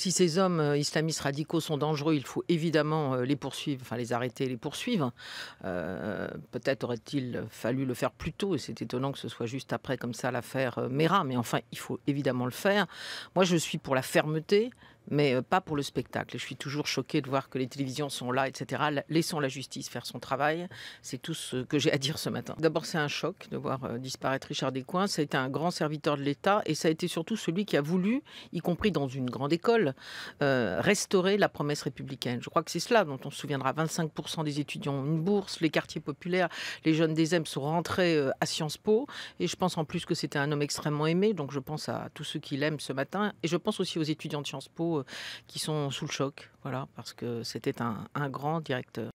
Si ces hommes euh, islamistes radicaux sont dangereux, il faut évidemment euh, les poursuivre, enfin les arrêter et les poursuivre. Euh, peut-être aurait-il fallu le faire plus tôt, et c'est étonnant que ce soit juste après comme ça l'affaire Mera, mais enfin, il faut évidemment le faire. Moi, je suis pour la fermeté, mais euh, pas pour le spectacle. Je suis toujours choquée de voir que les télévisions sont là, etc. Laissons la justice faire son travail. C'est tout ce que j'ai à dire ce matin. D'abord, c'est un choc de voir euh, disparaître Richard Descoings. Ça a été un grand serviteur de l'État et ça a été surtout celui qui a voulu, y compris dans une grande école, euh, restaurer la promesse républicaine. Je crois que c'est cela dont on se souviendra. 25% des étudiants ont une bourse, les quartiers populaires, les jeunes des M sont rentrés à Sciences Po. Et je pense en plus que c'était un homme extrêmement aimé. Donc je pense à tous ceux qui l'aiment ce matin. Et je pense aussi aux étudiants de Sciences Po euh, qui sont sous le choc, voilà, parce que c'était un, un grand directeur.